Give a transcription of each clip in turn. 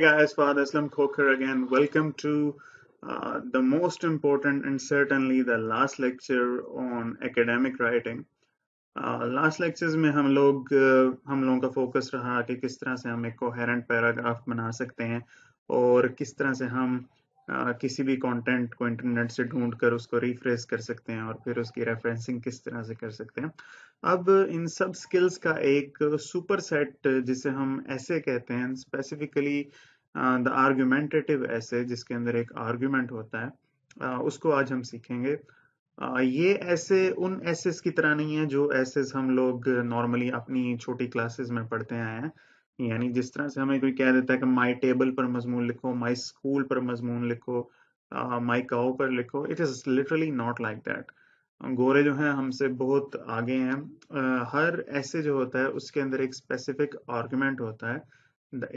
guys, Father Islam Khokhar again. Welcome to uh, the most important and certainly the last lecture on academic writing. Last uh, lectures में हम लोग uh, हम लोगों का focus रहा कि किस तरह से हम एक कोहेरेंट पैराग्राफ बना सकते हैं और किस तरह से हम uh, किसी भी कंटेंट को इंटरनेट से ढूंढ कर उसको रिफ्रेश कर सकते हैं और फिर उसकी रेफरेंसिंग किस तरह से कर सकते हैं अब इन सब स्किल्स का एक सुपर सेट जिसे हम ऐसे कहते हैं स्पेसिफिकली द आर्ग्यूमेंटेटिव ऐसे जिसके अंदर एक आर्ग्यूमेंट होता है उसको आज हम सीखेंगे ये ऐसे उन एसेस की तरह नहीं है जो ऐसे हम लोग नॉर्मली अपनी छोटी क्लासेस में पढ़ते आए हैं यानी जिस तरह से हमें कोई कह देता है कि माई टेबल पर मजमून लिखो माई स्कूल पर मजमून लिखो माई काओ पर लिखो it is literally not like that गोरे जो हैं हमसे बहुत आगे हैं uh, हर ऐसे जो होता है उसके अंदर एक स्पेसिफिक आर्ग्यूमेंट होता है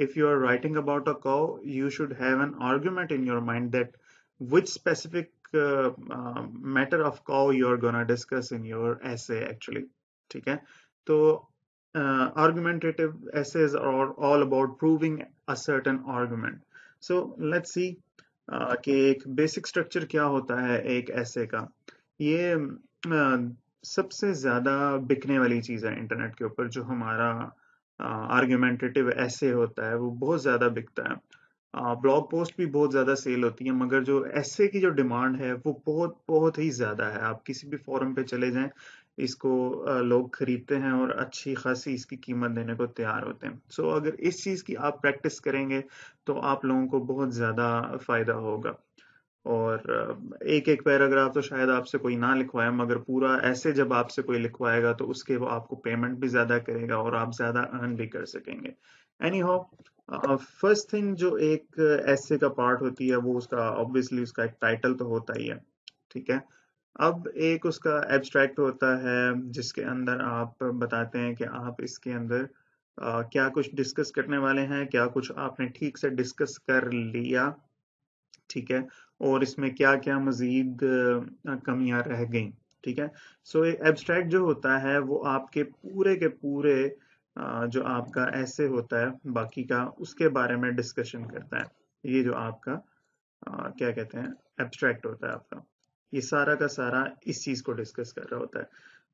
if you are writing about a cow you should have an argument in your mind that which specific uh, uh, matter of cow you are going to discuss in your essay actually theek hai to uh, argumentative essays are all about proving a certain argument so let's see ki uh, ek basic structure kya hota hai ek essay ka ye uh, सबसे ज्यादा बिकने वाली चीज है internet के ऊपर जो हमारा आर्ग्यूमेंटेटिव ऐसे होता है वो बहुत ज़्यादा बिकता है ब्लॉग पोस्ट भी बहुत ज़्यादा सेल होती है मगर जो ऐसे की जो डिमांड है वो बहुत बहुत ही ज़्यादा है आप किसी भी फॉरम पे चले जाएं इसको लोग खरीदते हैं और अच्छी खासी इसकी कीमत देने को तैयार होते हैं सो so, अगर इस चीज़ की आप प्रैक्टिस करेंगे तो आप लोगों को बहुत ज़्यादा फ़ायदा होगा और एक एक पैराग्राफ तो शायद आपसे कोई ना लिखवाए मगर पूरा ऐसे जब आपसे कोई लिखवाएगा तो उसके वो आपको पेमेंट भी ज्यादा करेगा और आप ज्यादा अर्न भी कर सकेंगे एनी हो फर्स्ट थिंग जो एक ऐसे का पार्ट होती है वो उसका ऑब्वियसली उसका एक टाइटल तो होता ही है ठीक है अब एक उसका एब्स्ट्रैक्ट होता है जिसके अंदर आप बताते हैं कि आप इसके अंदर आ, क्या कुछ डिस्कस करने वाले हैं क्या कुछ आपने ठीक से डिस्कस कर लिया ठीक है और इसमें क्या क्या मजीद कमियां रह गई ठीक है सो so, एब्स्ट्रैक्ट जो होता है वो आपके पूरे के पूरे जो आपका ऐसे होता है बाकी का उसके बारे में डिस्कशन करता है ये जो आपका क्या कहते हैं एब्स्ट्रैक्ट होता है आपका ये सारा का सारा इस चीज को डिस्कस कर रहा होता है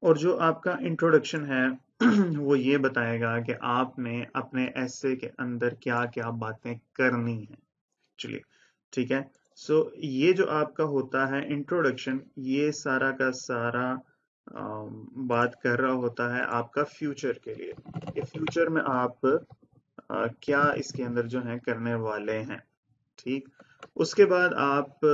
और जो आपका इंट्रोडक्शन है वो ये बताएगा कि आपने अपने ऐसे के अंदर क्या क्या बातें करनी है चलिए ठीक है सो so, ये जो आपका होता है इंट्रोडक्शन ये सारा का सारा आ, um, बात कर रहा होता है आपका फ्यूचर के लिए कि फ्यूचर में आप आ, क्या इसके अंदर जो है करने वाले हैं ठीक उसके बाद आप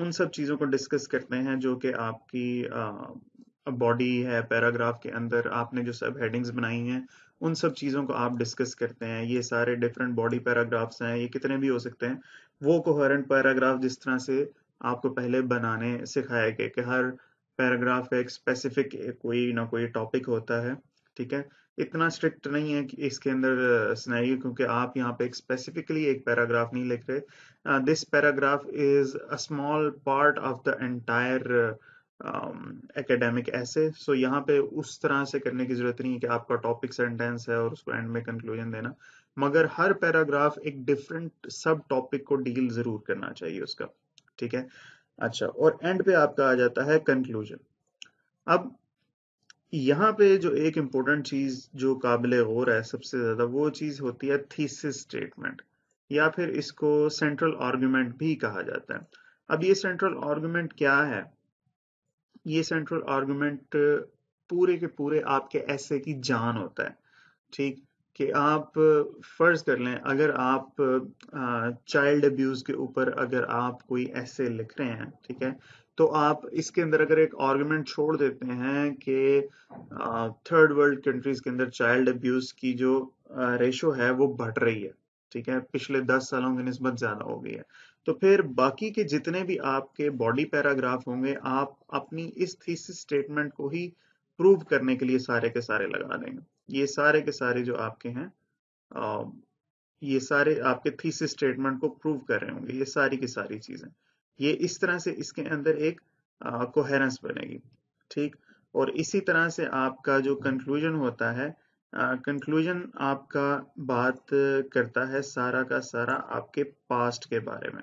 उन सब चीज़ों को डिस्कस करते हैं जो कि आपकी बॉडी है पैराग्राफ के अंदर आपने जो सब हेडिंग्स बनाई हैं उन सब चीज़ों को आप डिस्कस करते हैं ये सारे डिफरेंट बॉडी पैराग्राफ्स हैं ये कितने भी हो सकते हैं वो कोहरेंट पैराग्राफ जिस तरह से आपको पहले बनाने सिखाया गया कि हर पैराग्राफ का एक स्पेसिफिक कोई ना कोई टॉपिक होता है ठीक है इतना स्ट्रिक्ट नहीं है कि इसके अंदर सुनाइए क्योंकि आप यहाँ पे एक स्पेसिफिकली एक पैराग्राफ नहीं लिख रहे this paragraph is a small part of the entire academic essay so यहाँ पे उस तरह से करने की जरूरत नहीं है कि आपका टॉपिक सेंटेंस है और उसको एंड में कंक्लूजन देना मगर हर पैराग्राफ एक डिफरेंट सब टॉपिक को डील जरूर करना चाहिए उसका ठीक है अच्छा और एंड पे आपका आ जाता है कंक्लूजन अब यहाँ पे जो एक इम्पोर्टेंट चीज जो काबिल गौर है सबसे ज्यादा वो चीज होती है थीसिस स्टेटमेंट या फिर इसको सेंट्रल आर्गुमेंट भी कहा जाता है अब ये सेंट्रल आर्गुमेंट क्या है ये सेंट्रल आर्ग्यूमेंट पूरे के पूरे आपके ऐसे की जान होता है ठीक कि आप फर्ज कर लें अगर आप चाइल्ड अब्यूज के ऊपर अगर आप कोई ऐसे लिख रहे हैं ठीक है तो आप इसके अंदर अगर एक आर्गुमेंट छोड़ देते हैं कि थर्ड वर्ल्ड कंट्रीज के अंदर चाइल्ड अब्यूज की जो रेशो है वो बढ़ रही है ठीक है पिछले दस सालों की नस्बत ज्यादा हो गई है तो फिर बाकी के जितने भी आपके बॉडी पैराग्राफ होंगे आप अपनी इस थीसिस स्टेटमेंट को ही प्रूव करने के लिए सारे के सारे लगा देंगे ये सारे के सारे जो आपके हैं ये सारे आपके थीसिस स्टेटमेंट को प्रूव कर रहे होंगे ये सारी की सारी चीजें ये इस तरह से इसके अंदर एक कोहेरेंस बनेगी ठीक और इसी तरह से आपका जो कंक्लूजन होता है कंक्लूजन आपका बात करता है सारा का सारा आपके पास्ट के बारे में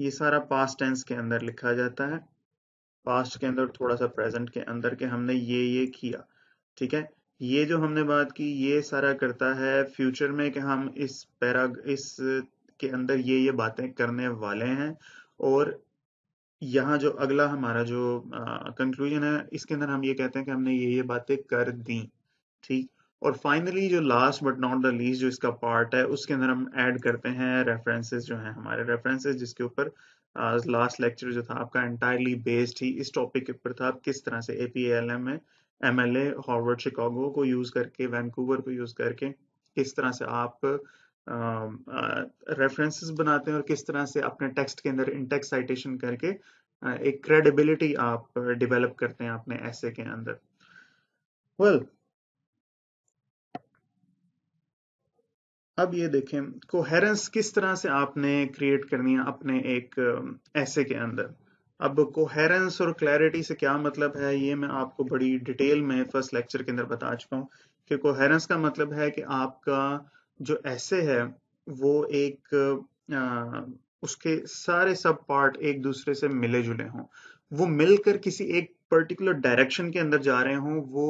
ये सारा पास्ट टेंस के अंदर लिखा जाता है पास्ट के अंदर थोड़ा सा प्रेजेंट के अंदर के हमने ये ये किया ठीक है ये जो हमने बात की ये सारा करता है फ्यूचर में कि हम इस पैरा इस के अंदर ये ये बातें करने वाले हैं और यहाँ जो अगला हमारा जो कंक्लूजन है इसके अंदर हम ये कहते हैं कि हमने ये ये बातें कर दी ठीक और फाइनली जो last but not the least जो इसका पार्ट है उसके अंदर हम ऐड करते हैं रेफरेंसेस जो हैं हमारे रेफरेंसेस जिसके ऊपर लास्ट लेक्चर जो था आपका एंटायरली बेस्ड ही इस टॉपिक के ऊपर था आप किस तरह से एपीएलएम में एमएलए हॉवर्ड शिकागो को यूज करके वैंकूवर को यूज करके किस तरह से आप रेफरेंसेस बनाते हैं और किस तरह से अपने टेक्स्ट के अंदर इंटेक्स साइटेशन करके एक क्रेडिबिलिटी आप डेवलप करते हैं अपने ऐसे के अंदर वेल well, अब ये देखें कोहेरेंस किस तरह से आपने क्रिएट करनी है अपने एक ऐसे के अंदर अब कोहेरेंस और क्लैरिटी से क्या मतलब है ये मैं आपको बड़ी डिटेल में फर्स्ट लेक्चर के अंदर बता चुका हूँ कि कोहेरेंस का मतलब है कि आपका जो ऐसे है वो एक आ, उसके सारे सब पार्ट एक दूसरे से मिले जुले हों वो मिलकर किसी एक पर्टिकुलर डायरेक्शन के अंदर जा रहे हों वो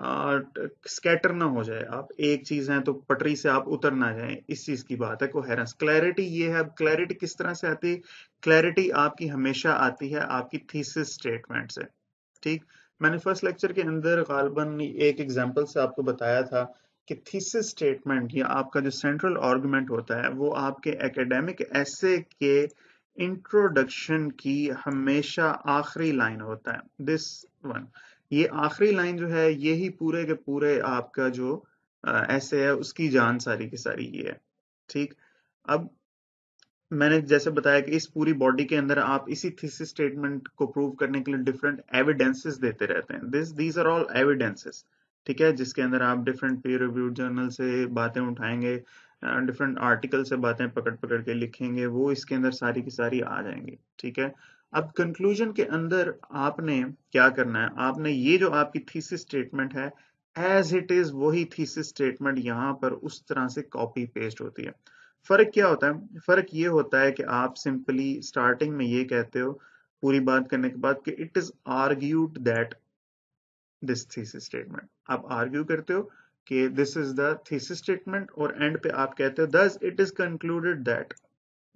स्कैटर ना हो जाए आप एक चीज है तो पटरी से आप उतर ना जाए इस चीज की बात है कोहेरेंस क्लैरिटी ये है अब क्लैरिटी किस तरह से आती है क्लैरिटी आपकी हमेशा आती है आपकी थीसिस स्टेटमेंट से ठीक मैंने फर्स्ट लेक्चर के अंदर गालबन एक एग्जाम्पल से आपको बताया था कि थीसिस स्टेटमेंट या आपका जो सेंट्रल आर्गूमेंट होता है वो आपके एकेडमिक ऐसे के इंट्रोडक्शन की हमेशा आखिरी लाइन होता है दिस वन ये आखिरी लाइन जो है ये ही पूरे के पूरे आपका जो ऐसे है उसकी जान सारी की सारी ये है ठीक अब मैंने जैसे बताया कि इस पूरी बॉडी के अंदर आप इसी थीसिस स्टेटमेंट को प्रूव करने के लिए डिफरेंट एविडेंसेस देते रहते हैं this these are all evidences ठीक है जिसके अंदर आप डिफरेंट पीयर रिव्यूड जर्नल से बातें उठाएंगे डिफरेंट आर्टिकल से बातें पकड़ पकड़ के लिखेंगे वो इसके अंदर सारी की सारी आ जाएंगी ठीक है अब कंक्लूजन के अंदर आपने क्या करना है आपने ये जो आपकी थीसिस स्टेटमेंट है एज इट इज वही थीसिस स्टेटमेंट यहाँ पर उस तरह से कॉपी पेस्ट होती है फर्क क्या होता है फर्क ये होता है कि आप सिंपली स्टार्टिंग में ये कहते हो पूरी बात करने के बाद कि it is argued that this thesis statement आप आर्ग्यू करते हो कि this is the thesis statement और एंड पे आप कहते हो thus it is concluded that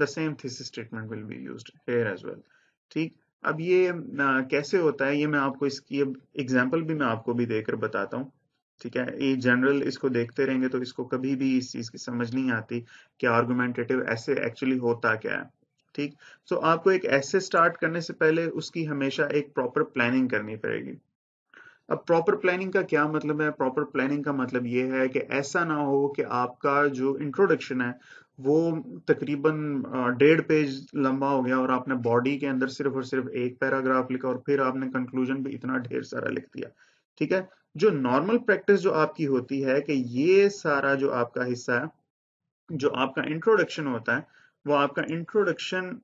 the same thesis statement will be used here as well ठीक अब ये आ, कैसे होता है ये मैं आपको इसकी एग्जाम्पल भी मैं आपको भी देकर बताता हूँ ठीक है ये जनरल इसको देखते रहेंगे तो इसको कभी भी इस चीज की समझ नहीं आती कि आर्गुमेंटेटिव ऐसे एक्चुअली होता क्या है ठीक सो so, आपको एक ऐसे स्टार्ट करने से पहले उसकी हमेशा एक प्रॉपर प्लानिंग करनी पड़ेगी अब प्रॉपर प्लानिंग का क्या मतलब है प्रॉपर प्लानिंग का मतलब ये है कि ऐसा ना हो कि आपका जो इंट्रोडक्शन है वो तकरीबन डेढ़ पेज लंबा हो गया और आपने बॉडी के अंदर सिर्फ और सिर्फ एक पैराग्राफ लिखा और फिर आपने कंक्लूजन भी इतना ढेर सारा लिख दिया ठीक है जो नॉर्मल प्रैक्टिस जो आपकी होती है कि ये सारा जो आपका हिस्सा है जो आपका इंट्रोडक्शन होता है वो आपका इंट्रोडक्शन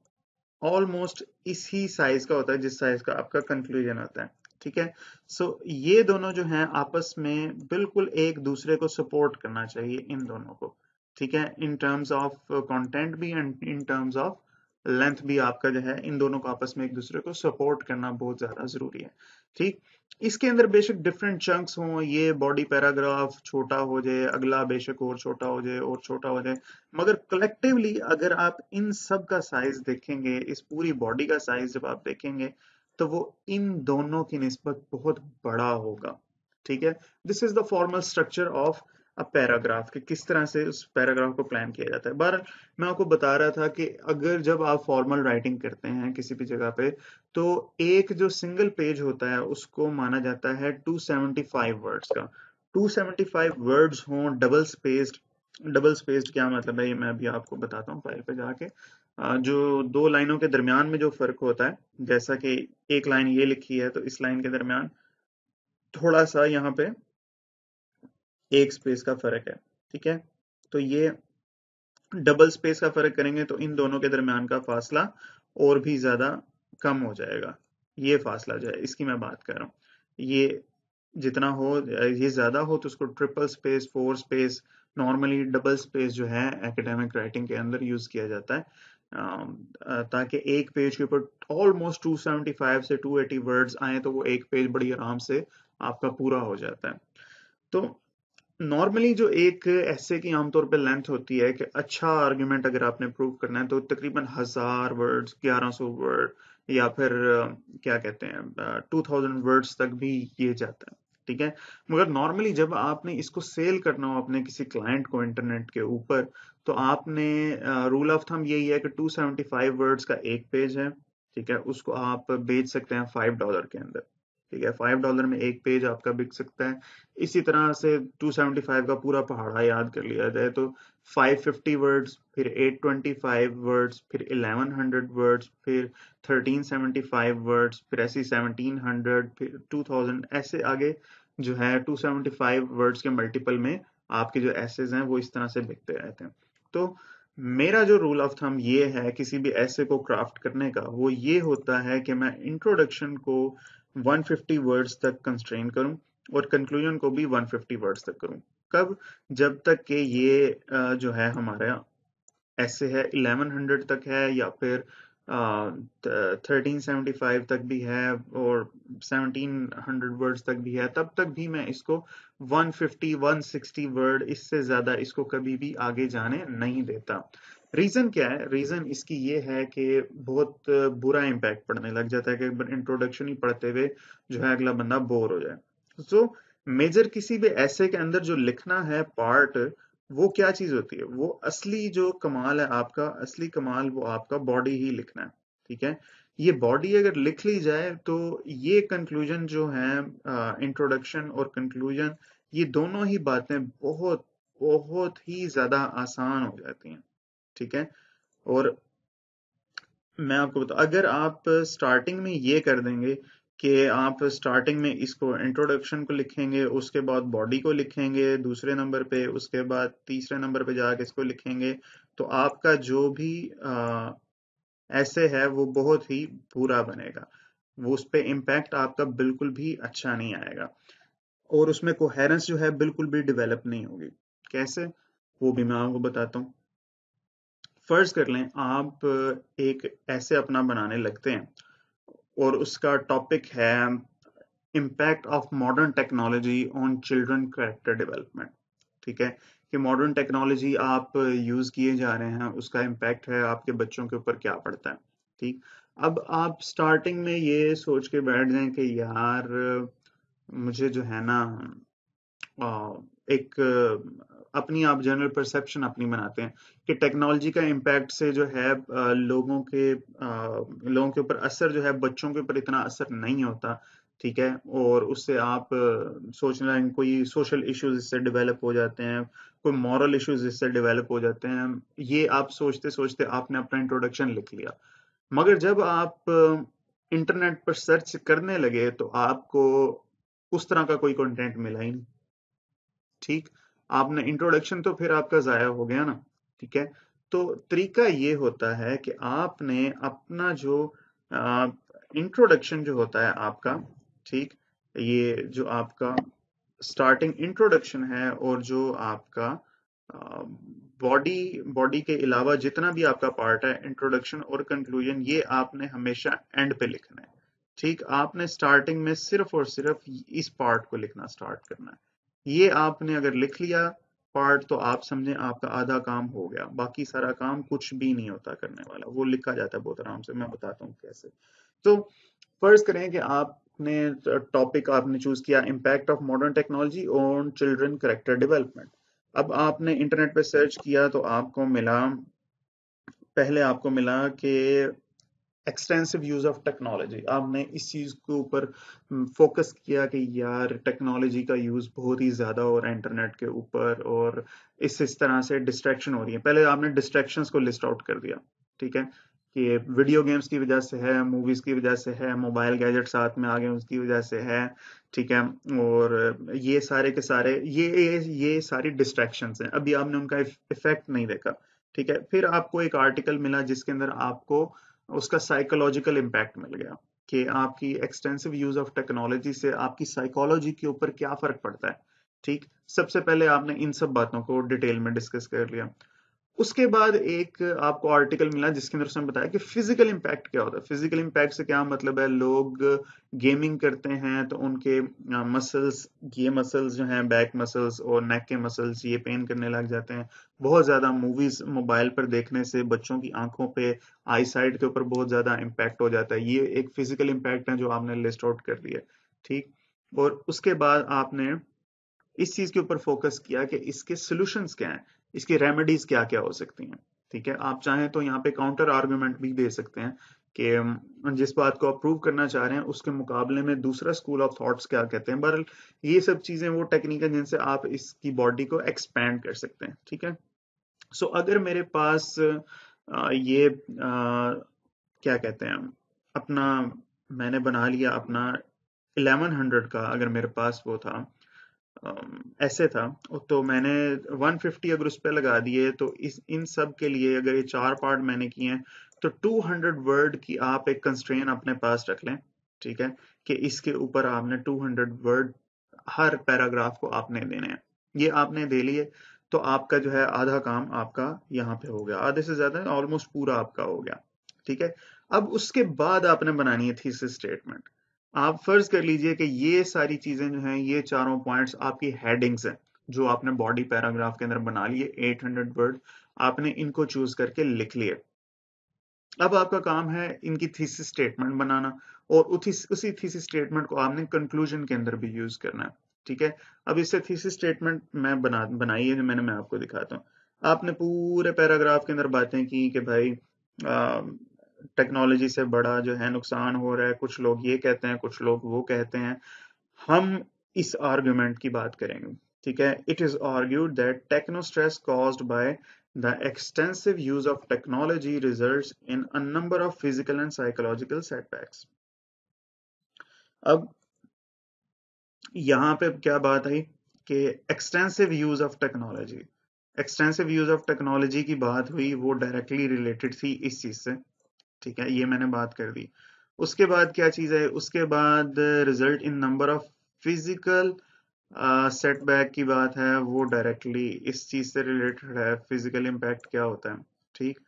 ऑलमोस्ट इसी साइज का होता है जिस साइज का आपका कंक्लूजन होता है ठीक है सो so, ये दोनों जो हैं आपस में बिल्कुल एक दूसरे को सपोर्ट करना चाहिए इन दोनों को ठीक है इन टर्म्स ऑफ कंटेंट भी and in terms of length भी आपका जो है इन दोनों को आपस में एक दूसरे को सपोर्ट करना बहुत ज्यादा जरूरी है ठीक इसके अंदर बेशक डिफरेंट चंक्स हो ये बॉडी पैराग्राफ छोटा हो जाए अगला बेशक और छोटा हो जाए और छोटा हो जाए मगर कलेक्टिवली अगर आप इन सब का साइज देखेंगे इस पूरी बॉडी का साइज जब आप देखेंगे तो वो इन दोनों की नस्बत बहुत बड़ा होगा ठीक है this is the formal structure of a paragraph कि किस तरह से उस पैराग्राफ को प्लान किया जाता है बार मैं आपको बता रहा था कि अगर जब आप फॉर्मल राइटिंग करते हैं किसी भी जगह पे तो एक जो सिंगल पेज होता है उसको माना जाता है 275 वर्ड्स का 275 वर्ड्स हो डबल स्पेस्ड डबल स्पेस्ड क्या मतलब है ये मैं अभी आपको बताता हूँ फाइल पे जाके जो दो लाइनों के दरमियान में जो फर्क होता है जैसा कि एक लाइन ये लिखी है तो इस लाइन के दरमियान थोड़ा सा यहाँ पे एक स्पेस का फर्क है ठीक है तो ये डबल स्पेस का फर्क करेंगे तो इन दोनों के दरमियान का फासला और भी ज्यादा कम हो जाएगा ये फासला जो है इसकी मैं बात कर रहा हूं ये जितना हो ये ज्यादा हो तो उसको triple space four space normally double space जो है एकेडमिक राइटिंग के अंदर यूज किया जाता है ताकि एक पेज के ऊपर ऑलमोस्ट 275 से 280 वर्ड्स आए तो वो एक पेज बड़ी आराम से आपका पूरा हो जाता है तो नॉर्मली जो एक ऐसे की आमतौर पर लेंथ होती है कि अच्छा आर्ग्यूमेंट अगर आपने प्रूव करना है तो तकरीबन हजार वर्ड्स सौ वर्ड या फिर क्या कहते हैं टू थाउजेंड वर्ड्स तक भी ये जाता है ठीक है मगर नॉर्मली जब आपने इसको सेल करना हो अपने किसी क्लाइंट को इंटरनेट के ऊपर तो आपने रूल ऑफ थम यही है कि 275 वर्ड्स का एक पेज है ठीक है उसको आप बेच सकते हैं फाइव डॉलर के अंदर ठीक है फाइव डॉलर में एक पेज आपका बिक सकता है इसी तरह से 275 का पूरा पहाड़ा याद कर लिया जाए तो 550 वर्ड्स फिर 825 वर्ड्स फिर 1100 वर्ड्स फिर 1375 वर्ड्स फिर ऐसे 1700 फिर 2000 ऐसे आगे जो है 275 वर्ड्स के मल्टीपल में आपके जो एसेज हैं वो इस तरह से बिकते रहते हैं तो मेरा जो रूल ऑफ थम ये है किसी भी ऐसे को क्राफ्ट करने का वो ये होता है कि मैं इंट्रोडक्शन को 150 वर्ड्स तक कंस्ट्रेन करूं और कंक्लूजन को भी 150 वर्ड्स तक करूं कब जब तक के ये जो है हमारा ऐसे है 1100 तक है या फिर थर्टीन 1375 तक भी है और 1700 वर्ड्स तक भी है तब तक भी मैं इसको 150 160 वर्ड इससे ज्यादा इसको कभी भी आगे जाने नहीं देता रीजन क्या है रीजन इसकी ये है कि बहुत बुरा इम्पैक्ट पड़ने लग जाता है कि इंट्रोडक्शन ही पढ़ते हुए जो है अगला बंदा बोर हो जाए सो so, मेजर किसी भी ऐसे के अंदर जो लिखना है पार्ट वो क्या चीज होती है वो असली जो कमाल है आपका असली कमाल वो आपका बॉडी ही लिखना है ठीक है ये बॉडी अगर लिख ली जाए तो ये कंक्लूजन जो है इंट्रोडक्शन और कंक्लूजन ये दोनों ही बातें बहुत बहुत ही ज्यादा आसान हो जाती हैं ठीक है और मैं आपको बता अगर आप स्टार्टिंग में ये कर देंगे कि आप स्टार्टिंग में इसको इंट्रोडक्शन को लिखेंगे उसके बाद बॉडी को लिखेंगे दूसरे नंबर पे उसके बाद तीसरे नंबर पे जाके इसको लिखेंगे तो आपका जो भी आ, ऐसे है वो बहुत ही बुरा बनेगा वो उस पर इम्पैक्ट आपका बिल्कुल भी अच्छा नहीं आएगा और उसमें कोहेरेंस जो है बिल्कुल भी डिवेलप नहीं होगी कैसे वो भी मैं आपको बताता हूँ फर्ज कर लें आप एक ऐसे अपना बनाने लगते हैं और उसका टॉपिक है impact of modern technology on children character development ठीक है कि मॉडर्न टेक्नोलॉजी आप यूज किए जा रहे हैं उसका इम्पैक्ट है आपके बच्चों के ऊपर क्या पड़ता है ठीक अब आप स्टार्टिंग में ये सोच के बैठ जाए कि यार मुझे जो है ना एक अपनी आप जनरल परसेप्शन अपनी बनाते हैं कि टेक्नोलॉजी का इम्पैक्ट से जो है लोगों के लोगों के ऊपर असर जो है बच्चों के ऊपर इतना असर नहीं होता ठीक है और उससे आप रहे हैं कोई सोशल इश्यूज इससे डेवलप हो जाते हैं कोई मॉरल इश्यूज इससे डेवलप हो जाते हैं ये आप सोचते सोचते आपने अपना इंट्रोडक्शन लिख लिया मगर जब आप इंटरनेट पर सर्च करने लगे तो आपको उस तरह का कोई कंटेंट मिला ही नहीं ठीक आपने इंट्रोडक्शन तो फिर आपका जाया हो गया ना ठीक है तो तरीका ये होता है कि आपने अपना जो इंट्रोडक्शन जो होता है आपका ठीक ये जो आपका स्टार्टिंग इंट्रोडक्शन है और जो आपका बॉडी बॉडी के अलावा जितना भी आपका पार्ट है इंट्रोडक्शन और कंक्लूजन ये आपने हमेशा एंड पे लिखना है ठीक आपने स्टार्टिंग में सिर्फ और सिर्फ इस पार्ट को लिखना स्टार्ट करना है ये आपने अगर लिख लिया पार्ट तो आप समझें आपका आधा काम हो गया बाकी सारा काम कुछ भी नहीं होता करने वाला वो लिखा जाता है बहुत आराम से मैं बताता हूँ कैसे तो फर्ज करें कि आपने टॉपिक आपने चूज किया impact of modern technology on children character development अब आपने इंटरनेट पर सर्च किया तो आपको मिला पहले आपको मिला कि एक्सटेंसिव यूज ऑफ टेक्नोलॉजी आपने इस चीज के ऊपर फोकस हम्म, किया कि यार टेक्नोलॉजी का यूज बहुत ही ज्यादा हो रहा है इंटरनेट के ऊपर और इस इस तरह से डिस्ट्रैक्शन हो रही है पहले आपने डिस्ट्रैक्शंस को लिस्ट आउट कर दिया ठीक है कि वीडियो गेम्स की वजह से है मूवीज की वजह से है मोबाइल गैजेट साथ में आ गए उसकी वजह से है ठीक है और ये सारे के सारे ये ये, ये सारी डिस्ट्रैक्शंस हैं अभी आपने उनका इफेक्ट नहीं देखा ठीक है फिर आपको एक आर्टिकल मिला जिसके अंदर आपको उसका साइकोलॉजिकल इम्पैक्ट मिल गया कि आपकी एक्सटेंसिव यूज ऑफ टेक्नोलॉजी से आपकी साइकोलॉजी के ऊपर क्या फर्क पड़ता है ठीक सबसे पहले आपने इन सब बातों को डिटेल में डिस्कस कर लिया उसके बाद एक आपको आर्टिकल मिला जिसके अंदर उसने बताया कि फिजिकल इम्पैक्ट क्या होता है फिजिकल इम्पैक्ट से क्या मतलब है लोग गेमिंग करते हैं तो उनके मसल्स ये मसल्स जो हैं बैक मसल्स और नेक के मसल्स ये पेन करने लग जाते हैं बहुत ज़्यादा मूवीज मोबाइल पर देखने से बच्चों की आंखों पे आई साइड के ऊपर बहुत ज़्यादा इम्पैक्ट हो जाता है ये एक फिजिकल इम्पैक्ट है जो आपने लिस्ट आउट कर दिया ठीक और उसके बाद आपने इस चीज़ के ऊपर फोकस किया कि इसके सोल्यूशन क्या है इसकी रेमेडीज क्या क्या हो सकती हैं ठीक है आप चाहें तो यहाँ पे काउंटर आर्ग्यूमेंट भी दे सकते हैं कि जिस बात को आप प्रूव करना चाह रहे हैं उसके मुकाबले में दूसरा स्कूल ऑफ थॉट्स क्या कहते हैं बहरल ये सब चीजें वो टेक्निक है जिनसे आप इसकी बॉडी को एक्सपेंड कर सकते हैं ठीक है सो so, अगर मेरे पास ये क्या कहते हैं अपना मैंने बना लिया अपना 1100 का अगर मेरे पास वो था ऐसे था तो मैंने 150 अगर उस पर लगा दिए तो इस इन सब के लिए अगर ये चार पार्ट मैंने किए हैं तो 200 वर्ड की आप एक कंस्ट्रेन अपने पास रख लें ठीक है कि इसके ऊपर आपने 200 वर्ड हर पैराग्राफ को आपने देने हैं ये आपने दे लिए तो आपका जो है आधा काम आपका यहाँ पे हो गया आधे से ज्यादा ऑलमोस्ट पूरा आपका हो गया ठीक है अब उसके बाद आपने बनानी है थीसिस स्टेटमेंट आप फर्ज कर लीजिए कि ये सारी चीजें जो हैं ये चारों पॉइंट्स आपकी हेडिंग्स हैं जो आपने बॉडी पैराग्राफ के अंदर बना लिए 800 वर्ड आपने इनको चूज करके लिख लिए अब आपका काम है इनकी थीसिस स्टेटमेंट बनाना और उसी थीसिस स्टेटमेंट को आपने कंक्लूजन के अंदर भी यूज करना है ठीक है अब इससे थीसिस स्टेटमेंट मैं बना बनाई है जो मैंने मैं आपको दिखाता हूँ आपने पूरे पैराग्राफ के अंदर बातें की कि भाई आ, टेक्नोलॉजी से बड़ा जो है नुकसान हो रहा है कुछ लोग ये कहते हैं कुछ लोग वो कहते हैं हम इस आर्ग्यूमेंट की बात करेंगे ठीक है it is argued that techno stress caused by the extensive use of technology results in a number of physical and psychological setbacks अब यहां पे क्या बात आई कि extensive use of technology extensive use of technology की बात हुई वो डायरेक्टली रिलेटेड थी इस चीज से ठीक है ये मैंने बात कर दी उसके बाद क्या चीज है उसके बाद result in number of physical setback की बात है वो डायरेक्टली इस चीज से रिलेटेड है फिजिकल इम्पैक्ट क्या होता है ठीक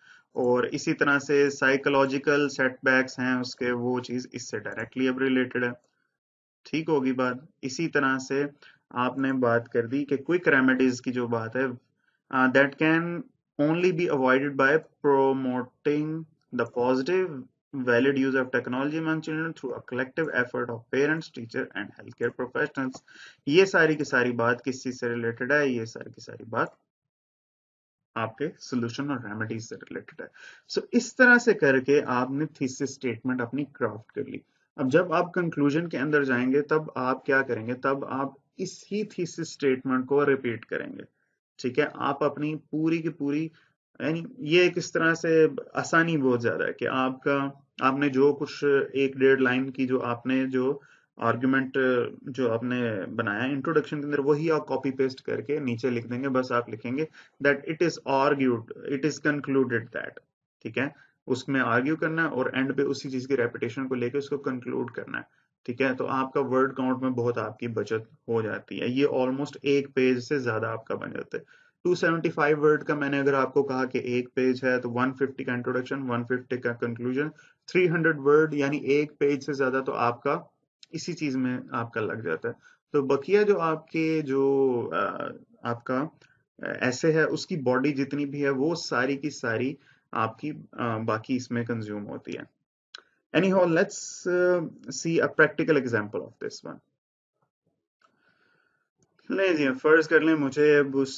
और इसी तरह से साइकोलॉजिकल सेटबैक्स हैं उसके वो चीज इससे डायरेक्टली अब रिलेटेड है ठीक होगी बात इसी तरह से आपने बात कर दी कि क्विक रेमेडीज की जो बात है that can only be avoided by promoting The positive, valid use of technology among children through a collective effort of parents, teacher and healthcare professionals. ये सारी की सारी बात किस चीज से रिलेटेड है ये सारी की सारी बात आपके सोल्यूशन और रेमेडीज से रिलेटेड है सो so, इस तरह से करके आपने थीसिस स्टेटमेंट अपनी क्राफ्ट कर ली अब जब आप कंक्लूजन के अंदर जाएंगे तब आप क्या करेंगे तब आप इसी थीसिस स्टेटमेंट को रिपीट करेंगे ठीक है आप अपनी पूरी की पूरी ये एक इस तरह से आसानी बहुत ज्यादा है कि आपका आपने जो कुछ एक डेढ़ लाइन की जो आपने जो आर्ग्यूमेंट जो आपने बनाया इंट्रोडक्शन के अंदर वही आप कॉपी पेस्ट करके नीचे लिख देंगे बस आप लिखेंगे that it is argued it is concluded that ठीक है उसमें आर्ग्यू करना है और एंड पे उसी चीज की रेपिटेशन को लेकर उसको कंक्लूड करना है ठीक है तो आपका वर्ड काउंट में बहुत आपकी बचत हो जाती है ये ऑलमोस्ट एक पेज से ज्यादा आपका बन जाता है 275 वर्ड का मैंने अगर आपको कहा कि एक पेज है तो 150 का इंट्रोडक्शन 150 का कंक्लूजन 300 वर्ड यानी एक पेज से ज्यादा तो आपका इसी चीज में आपका लग जाता है तो बकिया जो आपके जो आपका ऐसे है उसकी बॉडी जितनी भी है वो सारी की सारी आपकी बाकी इसमें कंज्यूम होती है anyhow let's see a practical example of this one नहीं जी फर्ज कर लें मुझे अब उस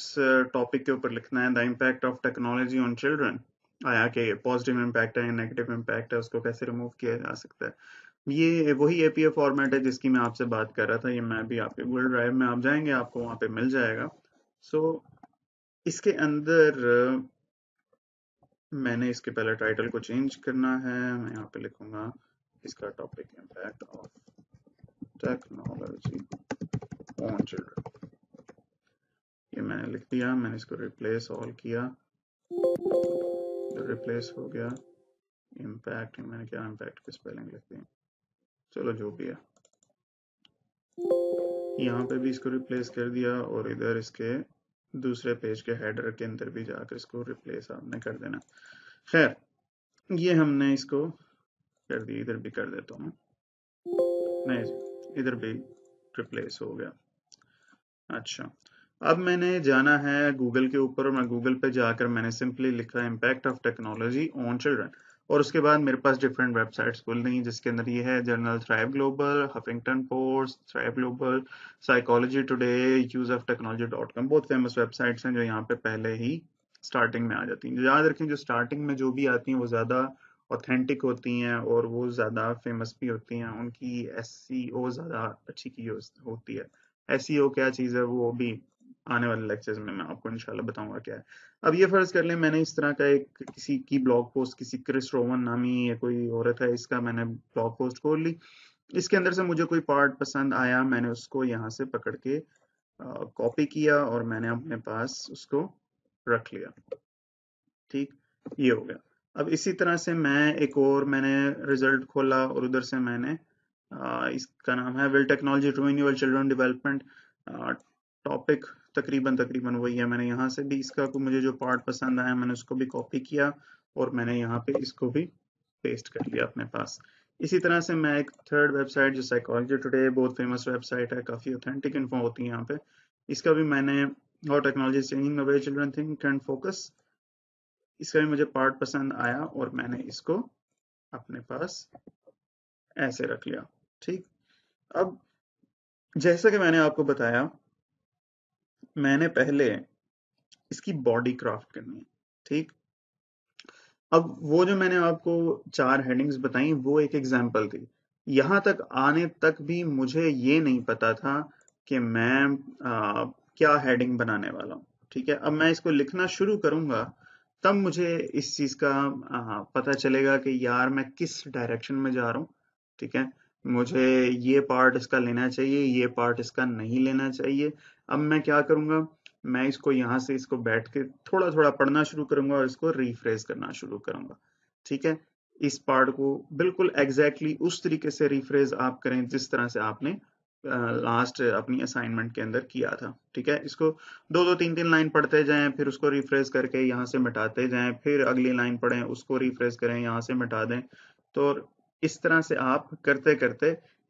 टॉपिक uh, के ऊपर लिखना है the impact of technology on children आया कि पॉजिटिव इम्पैक्ट है नेगेटिव इम्पैक्ट है उसको कैसे रिमूव किया जा सकता है ये वही एपीए फॉर्मेट है जिसकी मैं आपसे बात कर रहा था ये मैं भी आपके गूगल ड्राइव में आप जाएंगे आपको वहाँ पे मिल जाएगा सो so, इसके अंदर uh, मैंने इसके पहले टाइटल को चेंज करना है मैं यहाँ पे लिखूंगा इसका टॉपिक इम्पैक्ट ऑफ टेक्नोलॉजी पहुंचे ये मैंने लिख दिया मैंने इसको रिप्लेस ऑल किया रिप्लेस हो गया इम्पैक्ट मैंने क्या इम्पैक्ट की स्पेलिंग लिख दी चलो जो भी है यहाँ पे भी इसको रिप्लेस कर दिया और इधर इसके दूसरे पेज के हेडर के अंदर भी जाकर इसको रिप्लेस आपने कर देना खैर ये हमने इसको कर दिया इधर भी कर देता हूँ नहीं इधर भी रिप्लेस हो गया अच्छा अब मैंने जाना है गूगल के ऊपर मैं गूगल पे जाकर मैंने सिंपली लिखा impact of technology on children और उसके बाद मेरे पास डिफरेंट वेबसाइट्स खुल रही जिसके अंदर ये है journal Thrive Global Huffington Post Thrive Global Psychology Today use of technology dot com बहुत फेमस वेबसाइट्स हैं जो यहाँ पे पहले ही स्टार्टिंग में आ जाती हैं याद रखें जो स्टार्टिंग में जो भी आती हैं वो ज़्यादा ऑथेंटिक होती हैं और वो ज़्यादा फेमस भी होती हैं उनकी एस e ज़्यादा अच्छी की होती है एस e क्या चीज है वो भी आने वाले लेक्चर्स में मैं आपको इंशाल्लाह बताऊंगा क्या है अब ये फर्ज कर लें मैंने इस तरह का एक किसी की ब्लॉग पोस्ट किसी क्रिस रोवन नामी या कोई औरत है इसका मैंने ब्लॉग पोस्ट खोल ली इसके अंदर से मुझे कोई पार्ट पसंद आया मैंने उसको यहाँ से पकड़ के कॉपी किया और मैंने अपने पास उसको रख लिया ठीक ये हो गया अब इसी तरह से मैं एक और मैंने रिजल्ट खोला और उधर से मैंने Uh, इसका नाम है will technology ruin your children development topic तकरीबन तकरीबन वही है मैंने यहाँ से भी इसका को मुझे जो पार्ट पसंद आया मैंने उसको भी कॉपी किया और मैंने यहाँ पे इसको भी पेस्ट कर लिया अपने पास इसी तरह से मैं एक थर्ड वेबसाइट जो साइकोलॉजी टुडे बहुत फेमस वेबसाइट है काफ़ी ऑथेंटिक इन्फो होती है यहाँ पे इसका भी मैंने और technology changing the way children think and focus इसका भी मुझे पार्ट पसंद आया और मैंने इसको अपने पास ऐसे रख लिया ठीक अब जैसा कि मैंने आपको बताया मैंने पहले इसकी बॉडी क्राफ्ट करनी है ठीक अब वो जो मैंने आपको चार हेडिंग्स बताई वो एक एग्जाम्पल थी यहां तक आने तक भी मुझे ये नहीं पता था कि मैं आ, क्या हेडिंग बनाने वाला हूं ठीक है अब मैं इसको लिखना शुरू करूंगा तब मुझे इस चीज का आ, पता चलेगा कि यार मैं किस डायरेक्शन में जा रहा हूं ठीक है मुझे ये पार्ट इसका लेना चाहिए ये पार्ट इसका नहीं लेना चाहिए अब मैं क्या करूंगा मैं इसको यहां से इसको बैठ के थोड़ा थोड़ा पढ़ना शुरू करूंगा और इसको रिफ्रेज करना शुरू करूंगा ठीक है इस पार्ट को बिल्कुल एग्जैक्टली exactly उस तरीके से रिफ्रेज आप करें जिस तरह से आपने लास्ट अपनी असाइनमेंट के अंदर किया था ठीक है इसको दो दो तीन तीन लाइन पढ़ते जाएं फिर उसको रिफ्रेज करके यहाँ से मिटाते जाएं फिर अगली लाइन पढ़ें उसको रिफ्रेज करें यहाँ से मिटा दें तो इस तरह से आप करते करते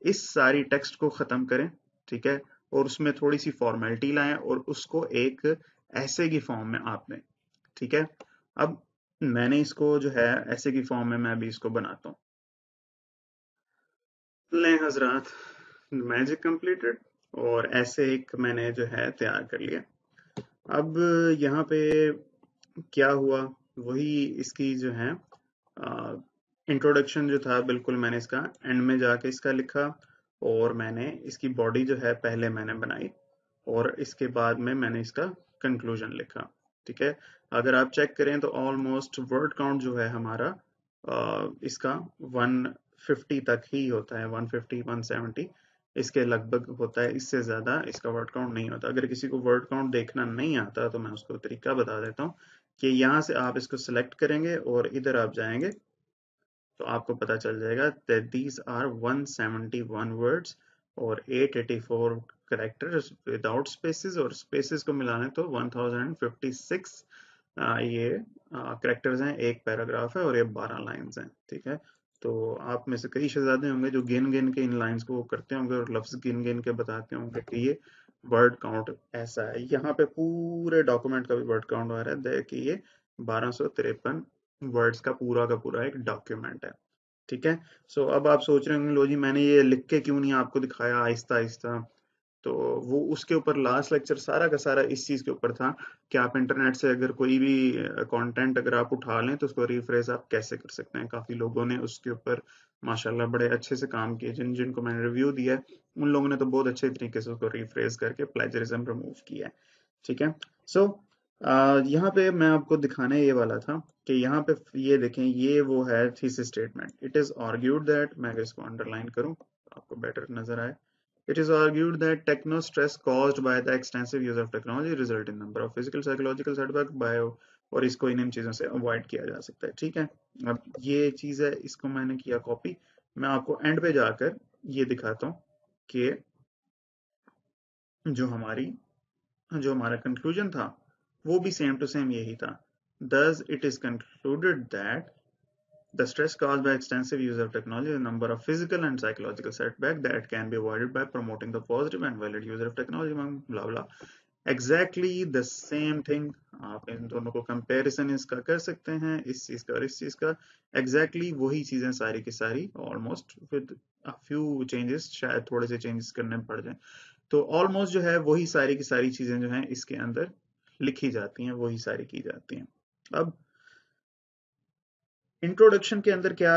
इस सारी टेक्स्ट को ख़त्म करें ठीक है और उसमें थोड़ी सी फॉर्मेलिटी लाएं और उसको एक ऐसे की फॉर्म में आप ठीक है अब मैंने इसको जो है ऐसे की फॉर्म में मैं अभी इसको बनाता हूं लें हजरात मैजिक कंप्लीटेड और ऐसे एक मैंने जो है तैयार कर लिया अब यहाँ पे क्या हुआ वही इसकी जो है इंट्रोडक्शन जो था बिल्कुल मैंने इसका एंड में जाके इसका लिखा और मैंने इसकी बॉडी जो है पहले मैंने बनाई और इसके बाद में मैंने इसका कंक्लूजन लिखा ठीक है अगर आप चेक करें तो ऑलमोस्ट वर्ड काउंट जो है हमारा आ, इसका 150 तक ही होता है 150 170 इसके लगभग होता है इससे ज्यादा इसका वर्ड काउंट नहीं होता अगर किसी को वर्ड काउंट देखना नहीं आता तो मैं उसको तरीका बता देता हूँ कि यहाँ से आप इसको सिलेक्ट करेंगे और इधर आप जाएंगे तो आपको पता चल जाएगा दैट दीज आर 171 वर्ड्स और 884 करेक्टर्स विदाउट स्पेसेस और स्पेसेस को मिलाने तो 1056 ये करेक्टर्स हैं एक पैराग्राफ है और ये 12 लाइंस हैं ठीक है तो आप में से कई शहजादे होंगे जो गिन गिन के इन लाइंस को करते होंगे और लफ्ज गिन गिन के बताते होंगे कि ये वर्ड काउंट ऐसा है यहाँ पे पूरे डॉक्यूमेंट का भी वर्ड काउंट आ रहा है कि ये बारह वर्ड्स का पूरा का पूरा एक डॉक्यूमेंट है ठीक है सो अब आप सोच रहे होंगे लो जी मैंने ये लिख के क्यों नहीं आपको दिखाया आहिस्ता आहिस्ता तो वो उसके ऊपर लास्ट लेक्चर सारा का सारा इस चीज़ के ऊपर था कि आप इंटरनेट से अगर कोई भी कंटेंट अगर आप उठा लें तो उसको रिफ्रेश आप कैसे कर सकते हैं काफ़ी लोगों ने उसके ऊपर माशाल्लाह बड़े अच्छे से काम किए जिन जिनको मैंने रिव्यू दिया है उन लोगों ने तो बहुत अच्छे तरीके से उसको रिफ्रेश करके प्लेजरिज्म रिमूव किया है ठीक है सो so, यहाँ पे मैं आपको दिखाने ये वाला था कि यहाँ पे ये देखें ये वो है thesis statement it is argued that मैं अगर इसको अंडरलाइन करूँ आपको बेटर नजर आए it is argued that techno stress cause by the extensive use of technology result in number of physical psychological setback बायो और इसको इन इन चीजों से अवॉइड किया जा सकता है ठीक है अब ये चीज है इसको मैंने किया कॉपी मैं आपको एंड पे जाकर ये दिखाता हूँ कि जो हमारी जो हमारा कंक्लूजन था वो भी सेम टू सेम यही था Thus, it is concluded that the stress caused by extensive use of technology is a number of physical and psychological setbacks that can be avoided by promoting the positive and valid use of technology, blah blah. Exactly the same thing. आप इन दोनों को comparison इसका कर सकते हैं इस चीज का और इस चीज का exactly वही चीजें सारी की सारी almost with a few changes शायद थोड़े से changes करने पड़ जाए तो almost जो है वही सारी की सारी चीजें जो हैं इसके अंदर लिखी जाती हैं वही सारी की जाती हैं अब इंट्रोडक्शन के अंदर क्या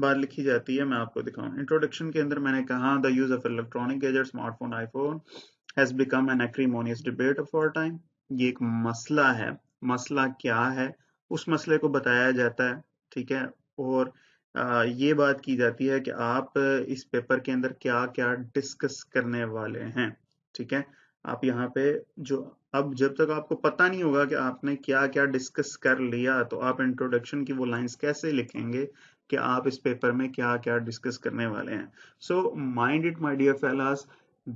बात लिखी जाती है मैं आपको दिखाऊं इंट्रोडक्शन के अंदर मैंने कहा the use of electronic gadget smartphone iPhone has become an acrimonious debate of our time ये एक मसला है मसला क्या है उस मसले को बताया जाता है ठीक है और ये बात की जाती है कि आप इस पेपर के अंदर क्या क्या डिस्कस करने वाले हैं ठीक है आप यहाँ पे जो अब जब तक आपको पता नहीं होगा कि आपने क्या क्या डिस्कस कर लिया तो आप इंट्रोडक्शन की वो लाइंस कैसे लिखेंगे कि आप इस पेपर में क्या क्या डिस्कस करने वाले हैं so mind it my dear fellas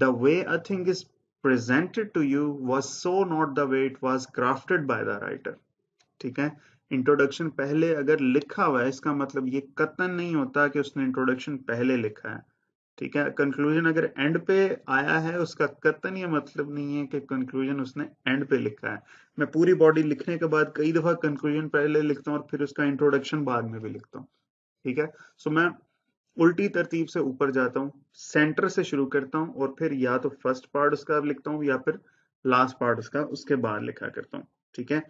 the way a thing is presented to you was so not the way it was crafted by the writer ठीक है इंट्रोडक्शन पहले अगर लिखा हुआ है इसका मतलब ये कतन नहीं होता कि उसने इंट्रोडक्शन पहले लिखा है ठीक है कंक्लूजन अगर एंड पे आया है उसका कतन ये मतलब नहीं है कि कंक्लूजन उसने एंड पे लिखा है मैं पूरी बॉडी लिखने के बाद कई दफा कंक्लूजन पहले लिखता हूँ और फिर उसका इंट्रोडक्शन बाद में भी लिखता हूँ ठीक है सो so, मैं उल्टी तरतीब से ऊपर जाता हूँ सेंटर से शुरू करता हूँ और फिर या तो फर्स्ट पार्ट उसका लिखता हूँ या फिर लास्ट पार्ट उसका उसके बाद लिखा करता हूँ ठीक है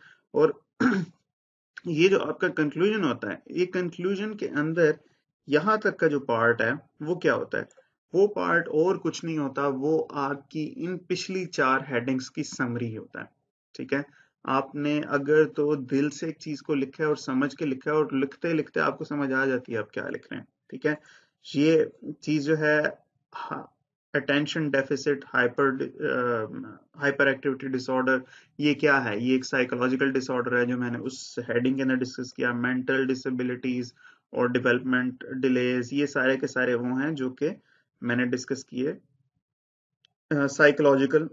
और ये जो आपका कंक्लूजन होता है ये कंक्लूजन के अंदर यहां तक का जो पार्ट है वो क्या होता है वो पार्ट और कुछ नहीं होता वो आपकी इन पिछली चार हेडिंग्स की समरी होता है ठीक है आपने अगर तो दिल से एक चीज को लिखा है और समझ के लिखा है और लिखते लिखते आपको समझ आ जाती है आप क्या लिख रहे हैं ठीक है ये चीज जो है attention deficit hyper hyperactivity disorder ये क्या है ये एक साइकोलॉजिकल डिसऑर्डर है जो मैंने उस हेडिंग के अंदर डिस्कस किया मेंटल डिसेबिलिटीज और डेवलपमेंट डिलेज ये सारे के सारे वो हैं जो कि मैंने डिस्कस किए साइकोलॉजिकल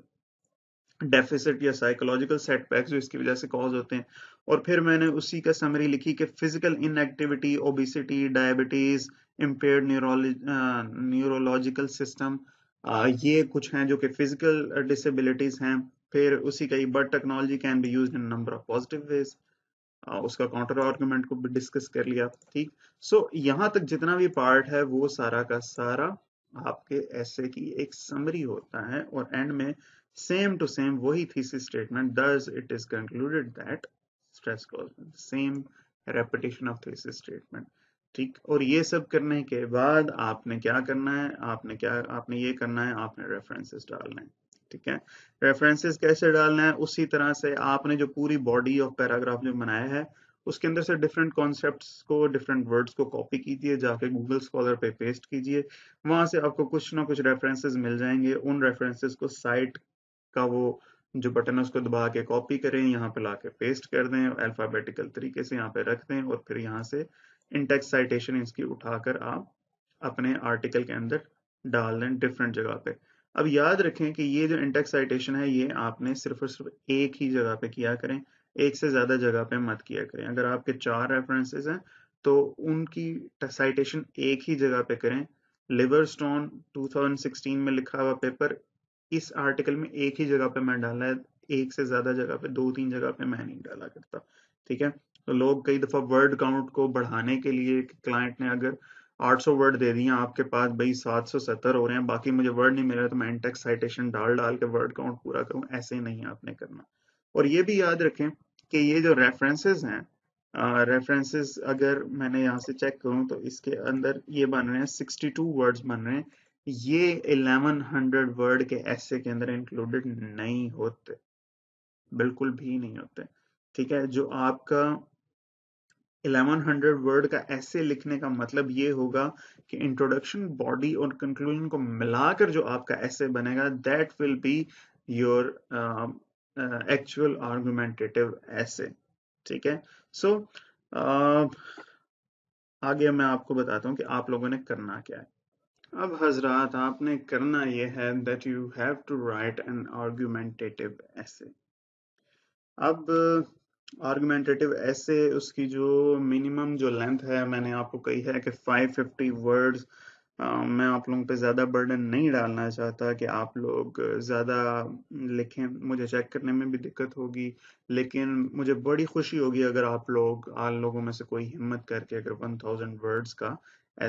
डेफिसिट या साइकोलॉजिकल सेटबैक्स जो इसकी वजह से कॉज होते हैं और फिर मैंने उसी का समरी लिखी कि physical inactivity obesity diabetes impair neurological system ये कुछ हैं जो कि फिजिकल डिसेबिलिटीज हैं फिर उसी का ही but technology can be use in number of positive ways उसका काउंटर आर्ग्यूमेंट को भी डिस्कस कर लिया ठीक सो so, यहाँ तक जितना भी पार्ट है वो सारा का सारा आपके ऐसे की एक समरी होता है और एंड में सेम टू सेम वही thesis statement thus it is concluded that stress cause same repetition of thesis statement ठीक और ये सब करने के बाद आपने क्या करना है आपने क्या आपने ये करना है आपने रेफरेंसेस डालना है ठीक है रेफरेंसेस कैसे डालना है उसी तरह से आपने जो पूरी बॉडी ऑफ पैराग्राफ जो बनाया है उसके अंदर से डिफरेंट कॉन्सेप्ट को डिफरेंट वर्ड्स को कॉपी कीजिए जाके गूगल स्कॉलर पे पेस्ट कीजिए वहां से आपको कुछ ना कुछ रेफरेंसेस मिल जाएंगे उन रेफरेंसेस को साइट का वो जो बटन है उसको दबा के कॉपी करें यहाँ पे लाके पेस्ट कर दें अल्फाबेटिकल तरीके से यहाँ पे रख दें और फिर यहाँ से इंटेक्स साइटेशन इसकी उठाकर आप अपने आर्टिकल के अंदर डाल दें डिफरेंट जगह पे अब याद रखें कि ये जो इंटेक्स साइटेशन है ये आपने सिर्फ और सिर्फ एक ही जगह पे किया करें एक से ज्यादा जगह पे मत किया करें अगर आपके चार रेफरेंसेस हैं तो उनकी साइटेशन एक ही जगह पे करें लिवर स्टोन 2016 में लिखा हुआ पेपर इस आर्टिकल में एक ही जगह पे मैं डाला है एक से ज्यादा जगह पे दो तीन जगह पे मैं नहीं डाला करता ठीक है तो लोग कई दफा वर्ड काउंट को बढ़ाने के लिए क्लाइंट ने अगर 800 वर्ड दे दिए आपके पास भाई 770 हो रहे हैं बाकी मुझे वर्ड नहीं मिल रहा तो मैं इंटेक्स साइटेशन डाल डाल के वर्ड काउंट पूरा करूं ऐसे ही नहीं आपने करना और ये भी याद रखें कि ये जो रेफरेंसेस हैं रेफरेंसेस अगर मैंने यहाँ से चेक करूँ तो इसके अंदर ये बन रहे हैं 62 वर्ड्स बन रहे हैं ये 1100 वर्ड के ऐसे के अंदर इंक्लूडेड नहीं होते बिल्कुल भी नहीं होते ठीक है जो आपका 1100 वर्ड का ऐसे लिखने का मतलब ये होगा कि इंट्रोडक्शन बॉडी और कंक्लूजन को मिलाकर जो आपका ऐसे बनेगा that will be your actual argumentative essay ठीक है सो so, uh, आगे मैं आपको बताता हूँ कि आप लोगों ने करना क्या है अब हजरात आपने करना यह है that you have to write an argumentative essay अब आर्ग्यूमेंटेटिव ऐसे उसकी जो मिनिमम जो लेंथ है मैंने आपको कही है कि 550 वर्ड्स मैं आप लोगों पे ज़्यादा बर्डन नहीं डालना चाहता कि आप लोग ज़्यादा लिखें मुझे चेक करने में भी दिक्कत होगी लेकिन मुझे बड़ी खुशी होगी अगर आप लोग आप लोगों में से कोई हिम्मत करके अगर वन थाउजेंड वर्ड्स का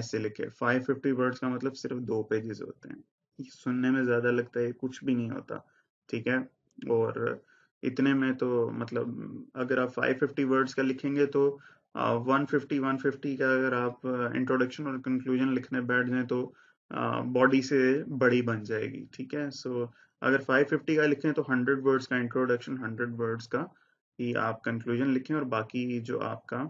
ऐसे लिखे फाइव फिफ्टी वर्ड्स का मतलब सिर्फ दो पेजेस होते हैं सुनने में ज़्यादा लगता है कुछ भी नहीं होता ठीक है और इतने में तो मतलब अगर आप 550 वर्ड्स का लिखेंगे तो वन फिफ्टी वन फिफ्टी का अगर आप इंट्रोडक्शन और कंक्लूजन लिखने बैठ जाएं तो बॉडी से बड़ी बन जाएगी ठीक है सो so, अगर 550 का लिखें तो 100 वर्ड्स का इंट्रोडक्शन 100 वर्ड्स का कि आप कंक्लूजन लिखें और बाकी जो आपका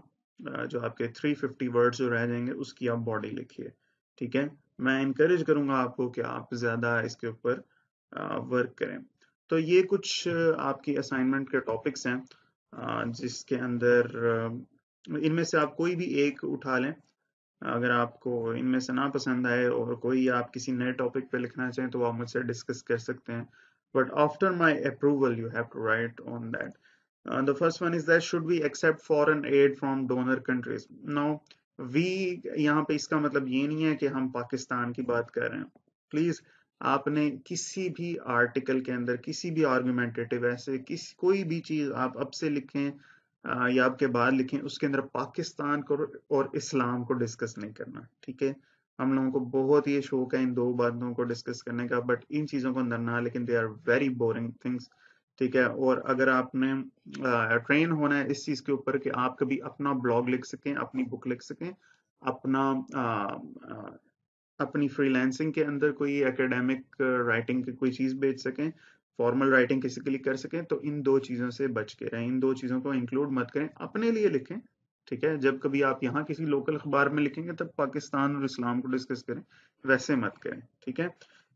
जो आपके 350 वर्ड्स जो रह जाएंगे उसकी आप बॉडी लिखिए ठीक है मैं इनक्रेज करूंगा आपको कि आप ज़्यादा इसके ऊपर वर्क करें तो ये कुछ आपकी असाइनमेंट के टॉपिक्स हैं जिसके अंदर इनमें से आप कोई भी एक उठा लें अगर आपको इनमें से ना पसंद आए और कोई आप किसी नए टॉपिक पे लिखना चाहें तो आप मुझसे डिस्कस कर सकते हैं but after my approval you have to write on that the first one is that should be accept foreign aid from donor countries now we यहाँ पे इसका मतलब ये नहीं है कि हम पाकिस्तान की बात कर रहे हैं प्लीज आपने किसी भी आर्टिकल के अंदर किसी भी आर्गुमेंटेटिव ऐसे किसी कोई भी चीज आप अब से लिखें या आपके बाहर लिखें उसके अंदर पाकिस्तान को और इस्लाम को डिस्कस नहीं करना ठीक है हम लोगों को बहुत ही शौक है इन दो बातों को डिस्कस करने का बट इन चीज़ों को अंदर ना लेकिन they are very boring things ठीक है और अगर आपने ट्रेन होना है इस चीज़ के ऊपर कि आप कभी अपना ब्लॉग लिख सकें अपनी बुक लिख सकें अपना आ, आ, अपनी फ्रीलैंसिंग के अंदर कोई एकेडमिक राइटिंग की कोई चीज़ बेच सकें फॉर्मल राइटिंग किसी के लिए कर सकें तो इन दो चीजों से बच के रहें इन दो चीजों को इंक्लूड मत करें अपने लिए लिखें ठीक है जब कभी आप यहाँ किसी लोकल अखबार में लिखेंगे तब पाकिस्तान और इस्लाम को डिस्कस करें वैसे मत करें ठीक है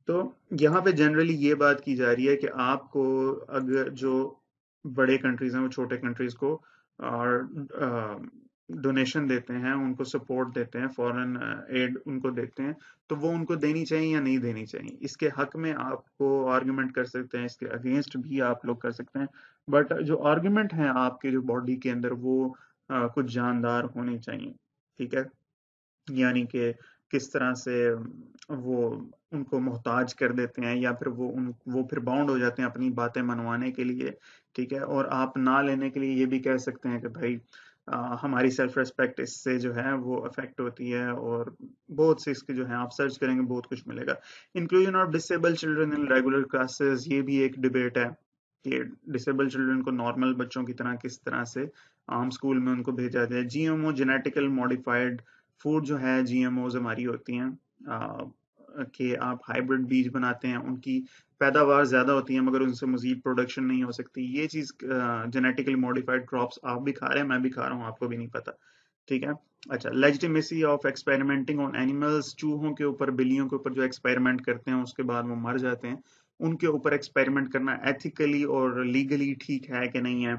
तो यहाँ पे जनरली ये बात की जा रही है कि आपको अगर जो बड़े कंट्रीज हैं वो छोटे कंट्रीज को और डोनेशन देते हैं उनको सपोर्ट देते हैं फॉरेन एड uh, उनको देते हैं तो वो उनको देनी चाहिए या नहीं देनी चाहिए इसके हक में आपको आर्ग्यूमेंट कर सकते हैं इसके अगेंस्ट भी आप लोग कर सकते हैं बट जो आर्ग्यूमेंट है आपके जो बॉडी के अंदर वो आ, uh, कुछ जानदार होने चाहिए ठीक है यानी कि किस तरह से वो उनको मोहताज कर देते हैं या फिर वो उन वो फिर बाउंड हो जाते हैं अपनी बातें मनवाने के लिए ठीक है और आप ना लेने के लिए ये भी कह सकते हैं कि भाई हमारी सेल्फ रेस्पेक्ट इससे जो है वो अफेक्ट होती है और बहुत से इसके जो है आप सर्च करेंगे बहुत कुछ मिलेगा inclusion of disable children in regular classes ये भी एक डिबेट है कि डिसेबल चिल्ड्रन को नॉर्मल बच्चों की तरह किस तरह से आम स्कूल में उनको भेजा जाए जीएमओ जेनेटिकल मॉडिफाइड फूड जो है जीएमओज हमारी होती हैं कि आप हाइब्रिड बीज बनाते हैं उनकी पैदावार ज़्यादा होती है मगर उनसे मजीद प्रोडक्शन नहीं हो सकती ये चीज़ जेनेटिकली मॉडिफाइड क्रॉप्स आप भी खा रहे हैं मैं भी खा रहा हूँ आपको भी नहीं पता ठीक है अच्छा legitimacy of experimenting on animals चूहों के ऊपर बिल्लियों के ऊपर जो एक्सपेरिमेंट करते हैं उसके बाद वो मर जाते हैं उनके ऊपर एक्सपेरिमेंट करना एथिकली और लीगली ठीक है कि नहीं है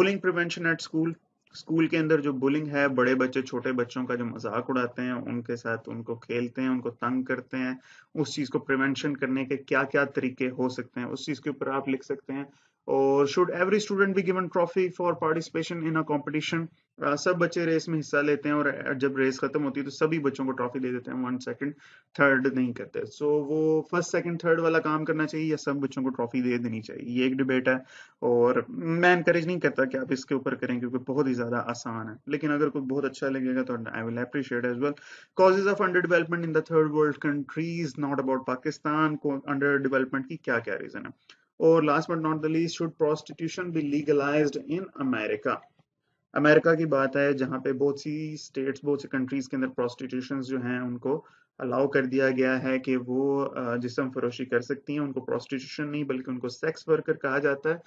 bullying prevention at school school के अंदर जो बुलिंग है बड़े बच्चे छोटे बच्चों का जो मजाक उड़ाते हैं उनके साथ उनको खेलते हैं उनको तंग करते हैं उस चीज को प्रिवेंशन करने के क्या क्या तरीके हो सकते हैं उस चीज के ऊपर आप लिख सकते हैं और should every student be given trophy for participation in a competition सब बच्चे रेस में हिस्सा लेते हैं और uh, जब रेस खत्म होती है तो सभी बच्चों को ट्रॉफी दे देते हैं वन सेकंड थर्ड नहीं करते सो so, वो फर्स्ट सेकंड थर्ड वाला काम करना चाहिए या सब बच्चों को ट्रॉफी दे देनी चाहिए ये एक डिबेट है और मैं इंकरेज नहीं करता कि आप इसके ऊपर करें क्योंकि बहुत ही ज्यादा आसान है लेकिन अगर कोई बहुत अच्छा लगेगा तो I will appreciate as well causes of under development in the third world countries not about Pakistan को अंडर डेवलपमेंट की क्या क्या रीजन है और last but not the least should prostitution be legalized in America America की बात है जहाँ पे बहुत सी स्टेट्स बहुत सी कंट्रीज के अंदर प्रोस्टिट्यूशन जो हैं उनको अलाउ कर दिया गया है कि वो जिसम फरोशी कर सकती हैं उनको प्रोस्टिट्यूशन नहीं बल्कि उनको सेक्स वर्कर कहा जाता है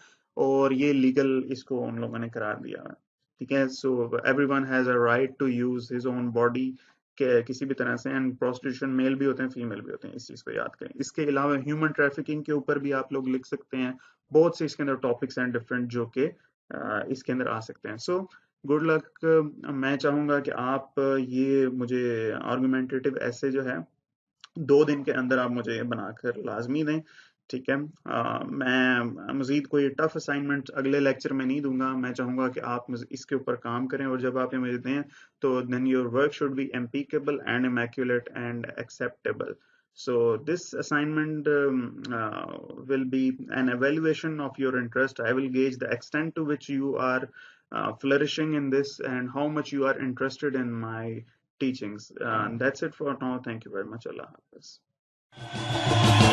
और ये लीगल इसको उन लोगों ने करार दिया है ठीक है so everyone has a right to use his own body के किसी भी तरह से एंड प्रोस्टिट्यूशन मेल भी होते हैं फीमेल भी होते हैं इस चीज को याद करें इसके अलावा ह्यूमन ट्रैफिकिंग के ऊपर भी आप लोग लिख सकते हैं बहुत से इसके अंदर टॉपिक्स हैं डिफरेंट जो के इसके अंदर आ सकते हैं सो गुड लक मैं चाहूंगा कि आप ये मुझे आर्गुमेंटेटिव ऐसे जो है दो दिन के अंदर आप मुझे बनाकर लाजमी दें ठीक है आ, मैं मज़ीद कोई टफ असाइनमेंट अगले लेक्चर में नहीं दूंगा मैं चाहूंगा कि आप इसके ऊपर काम करें और जब आप ये मुझे दें तो then your work should be impeccable and immaculate and acceptable so this assignment um, uh, will be an evaluation of your interest i will gauge the extent to which you are uh, flourishing in this and how much you are interested in my teachings uh, that's it for now thank you very much allah hafiz